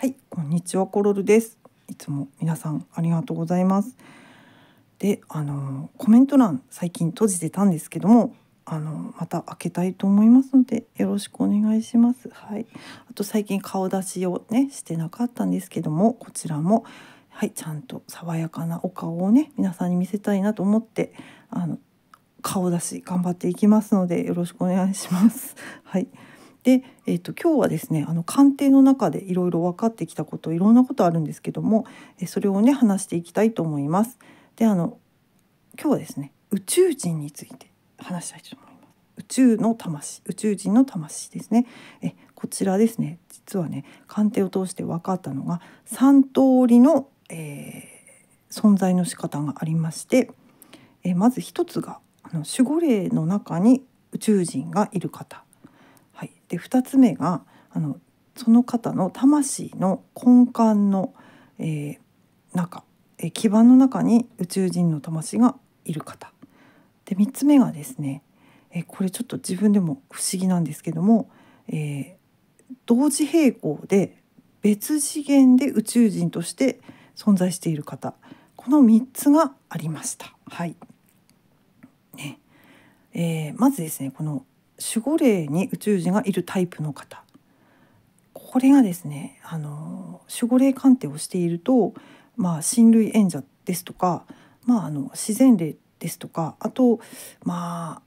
はい、こんにちはコロルです。いつも皆さんありがとうございます。で、あのコメント欄最近閉じてたんですけども、あのまた開けたいと思いますのでよろしくお願いします。はい。あと最近顔出しをねしてなかったんですけども、こちらもはいちゃんと爽やかなお顔をね皆さんに見せたいなと思ってあの顔出し頑張っていきますのでよろしくお願いします。はい。で、えー、と今日はですねあの鑑定の中でいろいろ分かってきたこといろんなことあるんですけども、それをね話していきたいと思います。であの今日はですね宇宙人について話したいと思います。宇宙の魂宇宙人の魂ですね。えこちらですね実はね鑑定を通して分かったのが3通りの、えー、存在の仕方がありまして、えまず1つがあの守護霊の中に宇宙人がいる方はい、で2つ目があのその方の魂の根幹の、えー、中、えー、基盤の中に宇宙人の魂がいる方で3つ目がですね、えー、これちょっと自分でも不思議なんですけども、えー、同時並行で別次元で宇宙人として存在している方この3つがありました。はいねえー、まずですねこの守護霊に宇宙人がいるタイプの方これがですねあの守護霊鑑定をしていると、まあ、親類縁者ですとか、まあ、あの自然霊ですとかあとま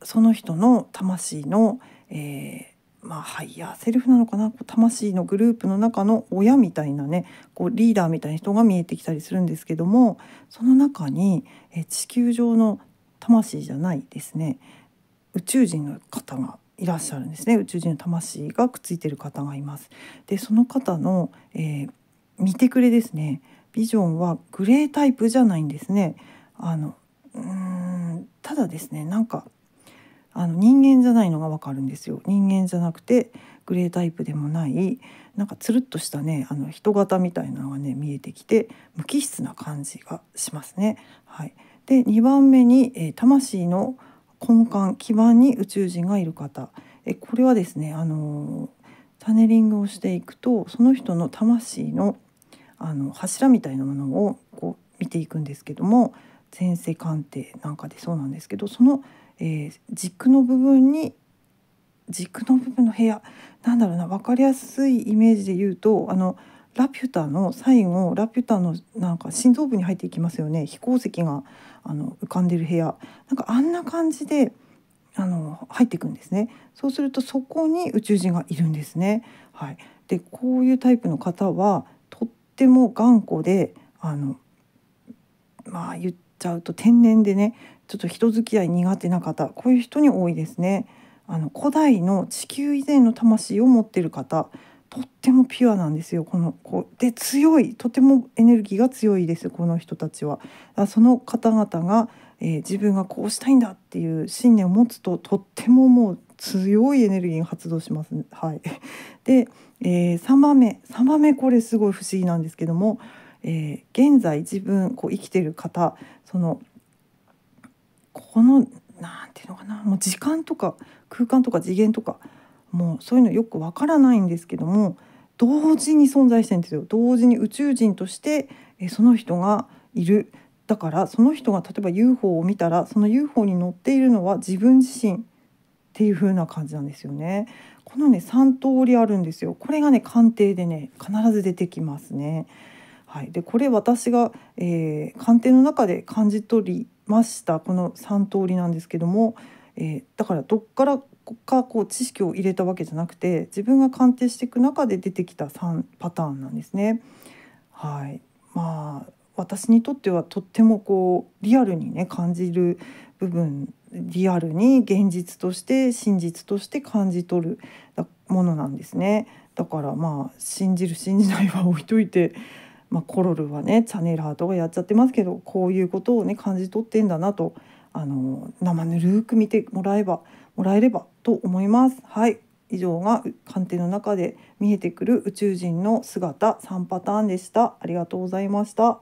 あその人の魂の、えーまあ、ハイヤーセルフなのかな魂のグループの中の親みたいなねこうリーダーみたいな人が見えてきたりするんですけどもその中に、え地球上の魂じゃないですね宇宙人の方がいらっしゃるんですね宇宙人の魂がくっついてる方がいます。でその方の、えー、見てくれですねビジョンはグレータイプじゃないんですね。あのうーんただですねなんかあの人間じゃないのがわかるんですよ人間じゃなくてグレータイプでもないなんかつるっとしたねあの人型みたいなのがね見えてきて無機質な感じがしますね。はい、で2番目に、えー、魂の「根幹基盤に宇宙人がいる方えこれはですねあのタネリングをしていくとその人の魂のあの柱みたいなものをこう見ていくんですけども前世鑑定なんかでそうなんですけどその、えー、軸の部分に軸の部分の部屋なんだろうな分かりやすいイメージで言うとあのラピュタの最後ラピュタのなんか心臓部に入っていきますよね飛行石があの浮かんでる部屋なんかあんな感じであの入っていくんですねそうするとそこに宇宙人がいるんですね。はい、でこういうタイプの方はとっても頑固であのまあ言っちゃうと天然でねちょっと人付き合い苦手な方こういう人に多いですね。あの古代の地球以前の魂を持ってる方とってもピュアなんですよこのこうで強いとてもエネルギーが強いですこの人たちは。その方々が、えー、自分がこうしたいんだっていう信念を持つととってももう強いエネルギーが発動します、ね。はい、で、えー、3番目3番目これすごい不思議なんですけども、えー、現在自分こう生きてる方そのこの何て言うのかなもう時間とか空間とか次元とかもうそういうのよくわからないんですけども同時に存在してんですよ同時に宇宙人としてその人がいるだからその人が例えば UFO を見たらその UFO に乗っているのは自分自身っていう風な感じなんですよねこのね3通りあるんですよこれがね鑑定でね必ず出てきますねはい、でこれ私が、えー、鑑定の中で感じ取りましたこの3通りなんですけども、えー、だからどっからがこう知識を入れたわけじゃなくて自分が鑑定していく中で出てきた3パターンなんですね。はい、まあ私にとってはとってもこうリアルにね感じる部分リアルに現実として真実として感じ取るものなんですねだからまあ信じる信じないは置いといて、まあ、コロルはねチャネルハートがやっちゃってますけどこういうことをね感じ取ってんだなとあの生ぬるく見てもらえばもらえればと思います。はい以上が鑑定の中で見えてくる宇宙人の姿3パターンでした。ありがとうございました。